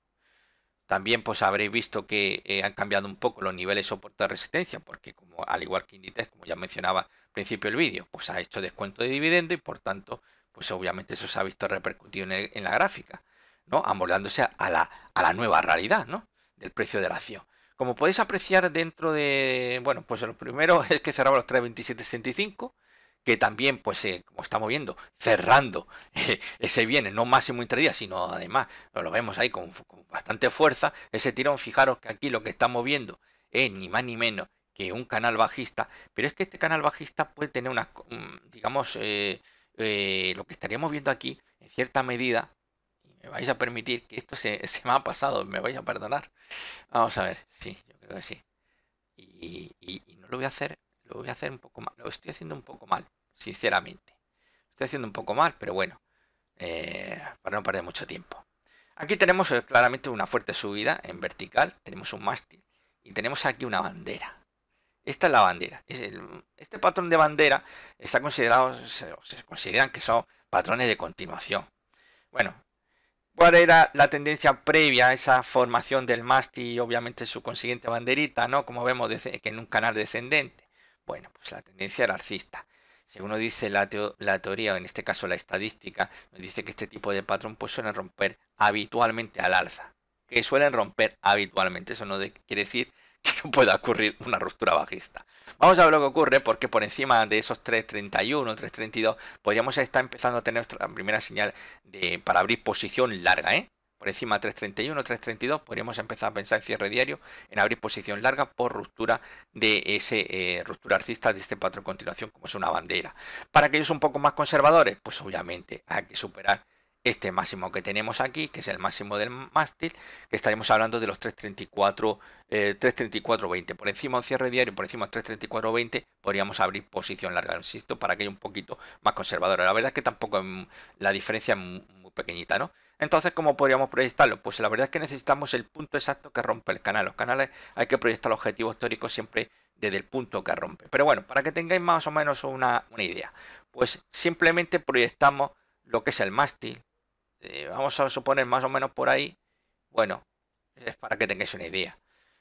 También pues habréis visto que eh, han cambiado un poco los niveles de soporte de resistencia, porque como al igual que Inditex, como ya mencionaba al principio del vídeo, pues ha hecho descuento de dividendo y por tanto, pues obviamente eso se ha visto repercutido en, la gráfica, ¿no? Amoldándose a la, a la nueva realidad, ¿no? Del precio de la acción. Como podéis apreciar dentro de, bueno, pues lo primero [LAUGHS] es que cerraba los 3.27.65, que también, pues, como estamos viendo, cerrando [LAUGHS] ese bien, no más máximo intradía, sino además, lo vemos ahí con, bastante fuerza, ese tirón, fijaros que aquí lo que estamos viendo es ni más ni menos que un canal bajista, pero es que este canal bajista puede tener unas, mm, digamos, eh, eh, lo que estaríamos viendo aquí, en cierta medida, y me vais a permitir que esto [LAUGHS] se, me ha pasado, me vais a perdonar. Vamos a ver, sí, yo creo que sí. y, no lo voy a hacer lo voy a hacer un poco mal. Lo estoy haciendo un poco mal, sinceramente. Lo estoy haciendo un poco mal, pero bueno. Eh, para no perder mucho tiempo. Aquí tenemos eh, claramente una fuerte subida en vertical. Tenemos un mástil. Y tenemos aquí una bandera. Esta es la bandera. Este patrón de bandera está considerado, se, consideran que son patrones de continuación. Bueno, ¿Cuál era la tendencia previa a esa formación del mástil y obviamente su consiguiente banderita, ¿no? Como vemos que en un canal descendente. Bueno, pues la tendencia alcista. Según nos dice la, teoría, o en este caso la estadística, nos dice que este tipo de patrón pues, suelen romper habitualmente al alza. Que suelen romper habitualmente. Eso no quiere decir [LAUGHS] que no pueda ocurrir una ruptura bajista. Vamos a ver lo que ocurre porque por encima de esos 3.31, 3.32 podríamos estar empezando a tener nuestra primera señal de, para abrir posición larga. ¿eh? por encima de 331, 332, podríamos empezar a pensar en cierre diario, en abrir posición larga por ruptura de ese eh, ruptura arcista de este patrón continuación, como es una bandera. Para aquellos un poco más conservadores, pues obviamente hay que superar este máximo que tenemos aquí, que es el máximo del mástil, que estaremos hablando de los 334, 334 20 Por encima un cierre diario, por encima de 20 podríamos abrir posición larga, insisto, para que haya un poquito más conservadora. La verdad es que tampoco mm, la diferencia es pequeñita, ¿no? Entonces, ¿cómo podríamos proyectarlo? Pues la verdad es que necesitamos el punto exacto que rompe el canal. Los canales hay que proyectar los objetivos teóricos siempre desde el punto que rompe. Pero bueno, para que tengáis más o menos una, idea, pues simplemente proyectamos lo que es el mástil. Eh, vamos a suponer más o menos por ahí. Bueno, es para que tengáis una idea.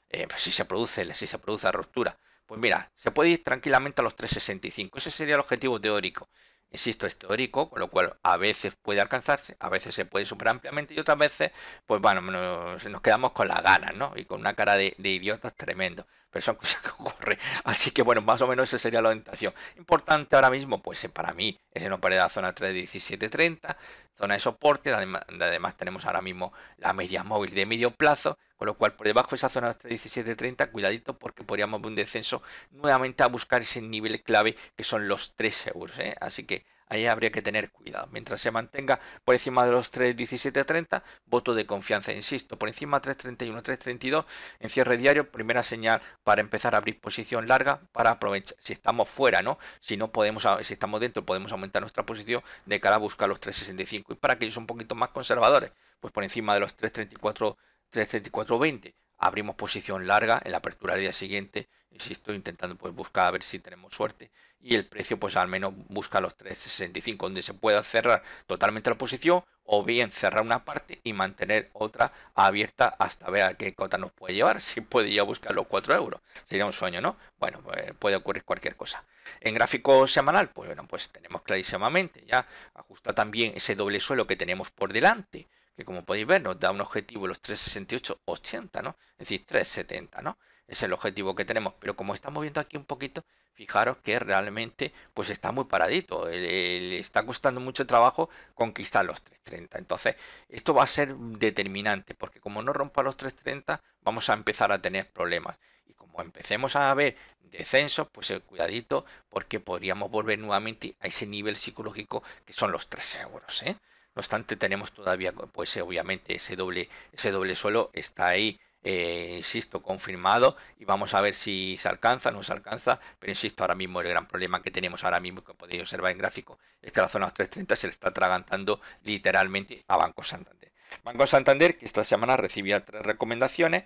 Eh, pues si se produce, si se produce la ruptura. Pues mira, se puede ir tranquilamente a los 365. Ese sería el objetivo teórico insisto, es teórico, con lo cual a veces puede alcanzarse, a veces se puede superar ampliamente y otras veces, pues bueno, nos, quedamos con las ganas, ¿no? Y con una cara de, de idiotas tremendo pero son cosas que ocurren. Así que bueno, más o menos esa sería la orientación. Importante ahora mismo, pues eh, para mí, es en la zona 31730, zona de soporte, además tenemos ahora mismo la media móvil de medio plazo, con lo cual por debajo de esa zona 31730, cuidadito porque podríamos ver un descenso nuevamente a buscar ese nivel clave que son los 3 euros. ¿eh? Así que Ahí habría que tener cuidado. Mientras se mantenga por encima de los 3.17.30, voto de confianza, insisto, por encima 3.31, 3.32, en cierre diario, primera señal para empezar a abrir posición larga para aprovechar. Si estamos fuera, ¿no? Si no podemos, si estamos dentro, podemos aumentar nuestra posición de cara a buscar los 3.65. Y para aquellos un poquito más conservadores, pues por encima de los 3.34, 3.34.20 abrimos posición larga en la apertura del día siguiente, insisto, intentando pues buscar a ver si tenemos suerte y el precio pues al menos busca los 3.65 donde se pueda cerrar totalmente la posición o bien cerrar una parte y mantener otra abierta hasta ver a qué cota nos puede llevar, [LAUGHS] si puede ya buscar los 4 euros, sería un sueño, ¿no? Bueno, pues, puede ocurrir cualquier cosa. En gráfico semanal, pues bueno, pues tenemos clarísimamente, ya ajusta también ese doble suelo que tenemos por delante, que como podéis ver nos da un objetivo los 3,68, 80, ¿no? Es decir, 370, ¿no? Es el objetivo que tenemos, pero como estamos viendo aquí un poquito, fijaros que realmente pues está muy paradito, eh, le está costando mucho trabajo conquistar los 330. Entonces, esto va a ser determinante, porque como no rompa los 330, vamos a empezar a tener problemas. Y como empecemos a ver descensos, pues eh, cuidadito, porque podríamos volver nuevamente a ese nivel psicológico que son los 3 euros, ¿eh? No obstante, tenemos todavía, pues eh, obviamente, ese doble, ese doble suelo está ahí, eh, insisto, confirmado y vamos a ver si se alcanza, no se alcanza, pero insisto, ahora mismo el gran problema que tenemos ahora mismo, que podéis observar en gráfico, es que la zona 330 se le está atragantando literalmente a Banco Santander. Banco Santander, que esta semana recibía tres recomendaciones,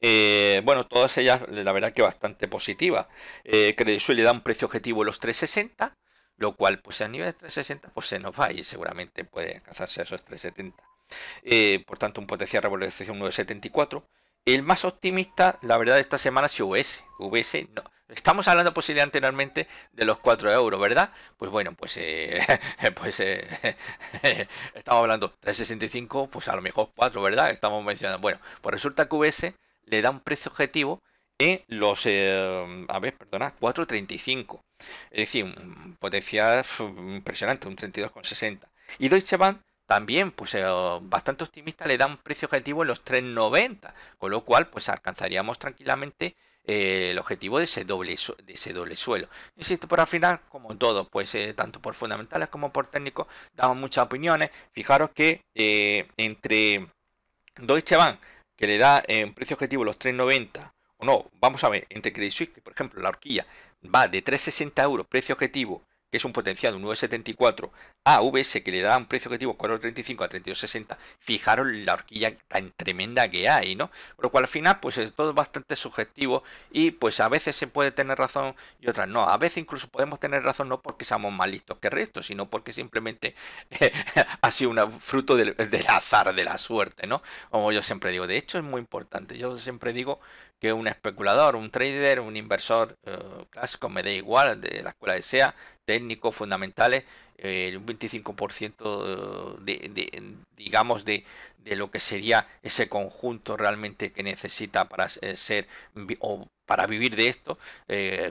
eh, bueno, todas ellas, la verdad que bastante positiva. Que suele dar un precio objetivo de los 360 lo cual pues a nivel de 360 pues se nos va y seguramente puede alcanzarse a esos 370. Eh, por tanto, un potencial de revolución 974. El más optimista, la verdad, esta semana es VS. no. Estamos hablando posiblemente anteriormente de los 4 euros, ¿verdad? Pues bueno, pues, eh, [LAUGHS] pues eh, [LAUGHS] estamos hablando 365, pues a lo mejor 4, ¿verdad? Estamos mencionando. Bueno, pues resulta que VS le da un precio objetivo en los, eh, a ver, perdona, 4.35. Es decir, un potencial impresionante, un 32,60. Y Deutsche Bank también, pues eh, bastante optimista, le da un precio objetivo en los 3.90, con lo cual, pues alcanzaríamos tranquilamente eh, el objetivo de ese, doble, de ese doble suelo. Insisto, por al final, como todo, pues tanto por fundamentales como por técnicos, damos muchas opiniones. Fijaros que entre Deutsche Bank, que le da un precio objetivo en los 3.90, no, vamos a ver, entre Credit Suisse, por ejemplo la horquilla va de 3,60 euros precio objetivo, que es un potencial de 9,74, a VS que le da un precio objetivo 4,35 a 32,60, fijaros la horquilla tan tremenda que hay, ¿no? lo cual al final, pues es todo bastante subjetivo y pues a veces se puede tener razón y otras no. A veces incluso podemos tener razón no porque seamos más listos que el resto, sino porque simplemente [LAUGHS] ha sido un fruto del, del azar, de la suerte, ¿no? Como yo siempre digo, de hecho es muy importante, yo siempre digo que un especulador, un trader, un inversor eh, clásico, me da igual, de la escuela que sea, técnico, fundamentales, eh, el un 25% eh, de, digamos, de, lo que sería ese conjunto realmente que necesita para ser o para vivir de esto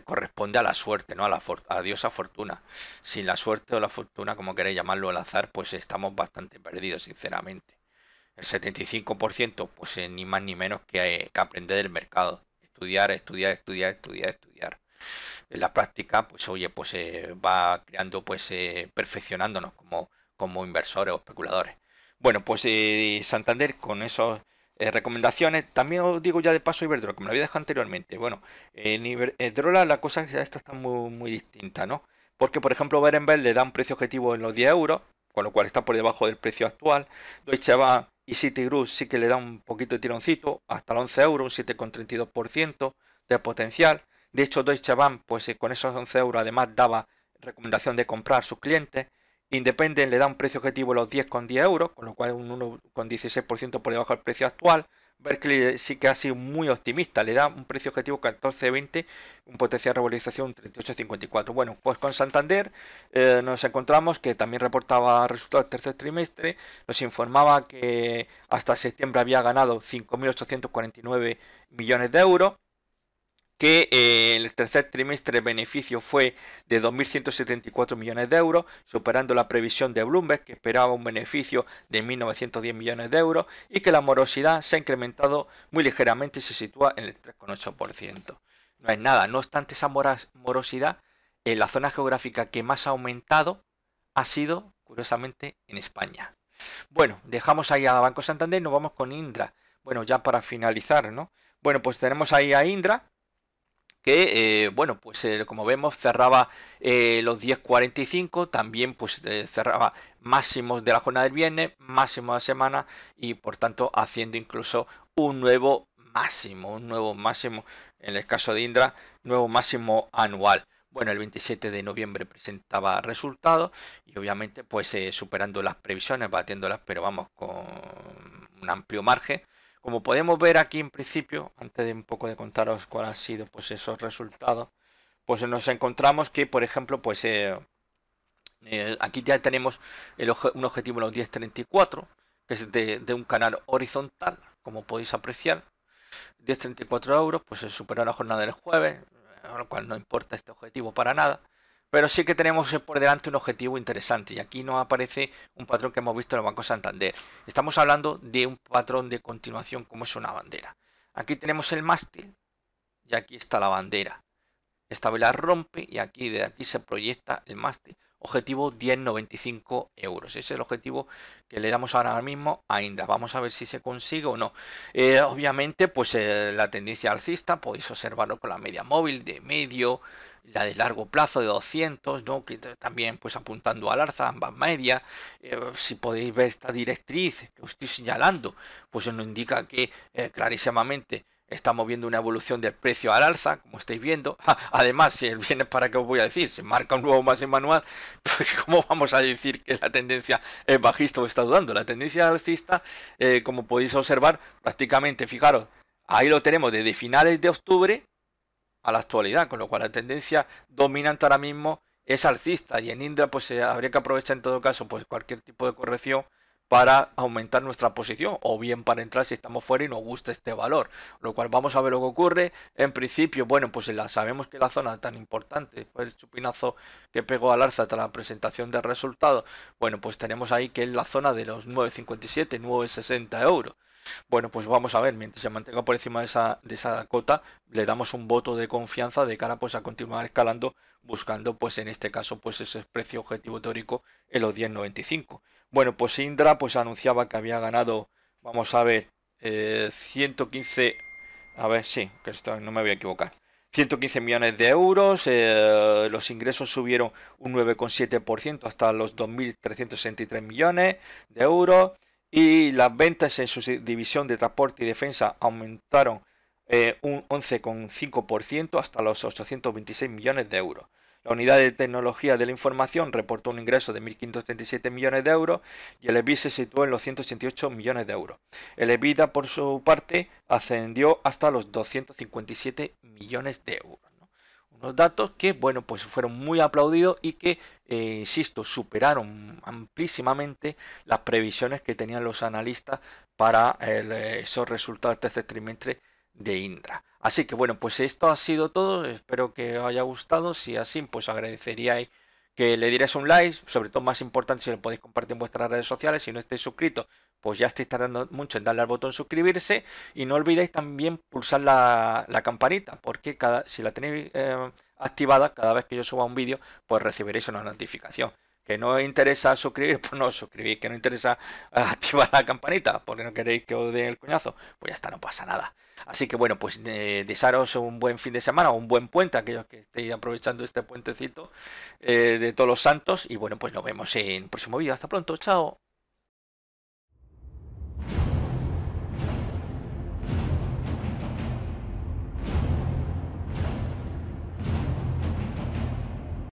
corresponde a la suerte, ¿no? A la a diosa fortuna. Sin la suerte o la fortuna, como queréis llamarlo al azar, pues estamos bastante perdidos, sinceramente. 75% pues eh, ni más ni menos que, eh, que, aprender del mercado. Estudiar, estudiar, estudiar, estudiar, estudiar. En la práctica, pues oye, pues eh, va creando, pues perfeccionándonos como, como inversores o especuladores. Bueno, pues Santander con esas recomendaciones. También os digo ya de paso Iberdrola, como lo había dejado anteriormente. Bueno, en Iberdrola la cosa esta está muy, muy distinta, ¿no? Porque, por ejemplo, Berenberg le da un precio objetivo en los 10 euros, con lo cual está por debajo del precio actual. Deutsche Bank y Citigroup sí que le da un poquito de tironcito, hasta el 11 euros, un 7,32% de potencial. De hecho, Deutsche Bank, pues eh, con esos 11 euros además daba recomendación de comprar a sus clientes. Independent le da un precio objetivo de los 10,10 euros, con lo cual un 1,16% por debajo del precio actual. Berkeley eh, sí que ha sido muy optimista, le da un precio objetivo 14.20, un potencial de revalorización 38.54. Bueno, pues con Santander eh, nos encontramos que también reportaba resultados del tercer trimestre, nos informaba que hasta septiembre había ganado 5.849 millones de euros, que eh, el tercer trimestre el beneficio fue de 2.174 millones de euros, superando la previsión de Bloomberg, que esperaba un beneficio de 1.910 millones de euros, y que la morosidad se ha incrementado muy ligeramente y se sitúa en el 3,8%. No es nada, no obstante esa morosidad, en la zona geográfica que más ha aumentado ha sido, curiosamente, en España. Bueno, dejamos ahí a Banco Santander y nos vamos con Indra. Bueno, ya para finalizar, ¿no? Bueno, pues tenemos ahí a Indra, que, eh, bueno, pues eh, como vemos cerraba eh, los 10.45, también pues cerraba máximos de la jornada del viernes, máximo de la semana y por tanto haciendo incluso un nuevo máximo, un nuevo máximo, en el caso de Indra, nuevo máximo anual. Bueno, el 27 de noviembre presentaba resultados y obviamente pues superando las previsiones, batiéndolas, pero vamos con un amplio margen como podemos ver aquí en principio, antes de un poco de contaros cuál han sido pues esos resultados, pues nos encontramos que, por ejemplo, pues eh, eh, aquí ya tenemos un objetivo en los 1034, que es de, un canal horizontal, como podéis apreciar. 1034 euros, pues se superó la jornada del jueves, lo cual no importa este objetivo para nada pero sí que tenemos por delante un objetivo interesante y aquí nos aparece un patrón que hemos visto en el Banco Santander. Estamos hablando de un patrón de continuación como es una bandera. Aquí tenemos el mástil y aquí está la bandera. Esta vela rompe y aquí de aquí se proyecta el mástil objetivo 10,95 euros. Ese es el objetivo que le damos ahora mismo a Indra. Vamos a ver si se consigue o no. Eh, obviamente, pues eh, la tendencia alcista podéis observarlo con la media móvil de medio, la de largo plazo de 200, ¿no? que también pues apuntando al alza, ambas medias. Eh, si podéis ver esta directriz que os estoy señalando, pues nos indica que clarísimamente estamos viendo una evolución del precio al alza, como estáis viendo. Además, si el viernes, ¿para qué os voy a decir? Se marca un nuevo máximo manual, [LAUGHS] pues ¿cómo vamos a decir que la tendencia es bajista o está dudando? La tendencia alcista, eh, como podéis observar, prácticamente, fijaros, ahí lo tenemos desde finales de octubre a la actualidad, con lo cual la tendencia dominante ahora mismo es alcista y en Indra pues se habría que aprovechar en todo caso pues cualquier tipo de corrección para aumentar nuestra posición o bien para entrar si estamos fuera y nos gusta este valor. Lo cual vamos a ver lo que ocurre. En principio, bueno, pues sabemos que la zona tan importante, fue el chupinazo que pegó al arza tras la presentación de resultados, bueno, pues tenemos ahí que es la zona de los 9,57, 9,60 euros. Bueno, pues vamos a ver, mientras se mantenga por encima de esa, cota, le damos un voto de confianza de cara pues, a continuar escalando, buscando pues en este caso pues ese precio objetivo teórico en los 10.95. Bueno, pues Indra pues anunciaba que había ganado, vamos a ver, 115, eh, a ver, sí, que esto no me voy a equivocar. 115 millones de euros, eh, los ingresos subieron un 9,7% hasta los 2.363 millones de euros, y las ventas en su división de transporte y defensa aumentaron eh, un 11,5% hasta los 826 millones de euros. La unidad de tecnología de la información reportó un ingreso de 1.537 millones de euros y el EBIT se situó en los 188 millones de euros. El EBITDA, por su parte, ascendió hasta los 257 millones de euros. Los datos que, bueno, pues fueron muy aplaudidos y que, eh, insisto, superaron amplísimamente las previsiones que tenían los analistas para eh, esos resultados del tercer este trimestre de Indra. Así que bueno, pues esto ha sido todo. Espero que os haya gustado. Si así, pues agradeceríais que le dierais un like. Sobre todo, más importante, si lo podéis compartir en vuestras redes sociales. Si no estáis suscritos, pues ya estáis tardando mucho en darle al botón suscribirse y no olvidéis también pulsar la, campanita, porque cada, si la tenéis eh, activada, cada vez que yo suba un vídeo, pues recibiréis una notificación. Que no os interesa suscribir, [LAUGHS] pues no os suscribís. Que no interesa eh, activar la campanita porque no queréis que os den el coñazo, pues ya está, no pasa nada. Así que bueno, pues eh, desearos un buen fin de semana, un buen puente, aquellos que estéis aprovechando este puentecito de todos los santos. Y bueno, pues nos vemos en el próximo vídeo. Hasta pronto, chao.